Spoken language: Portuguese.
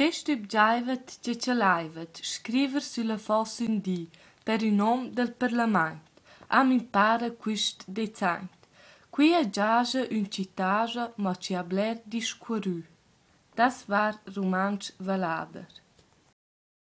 Cestu bgiaivat ce celaivat scriver sulla fossa un di per il om del Parlament. Am impara quist decent. Quia giage un citage, ma ci abler discuorù. Das var romansch valader.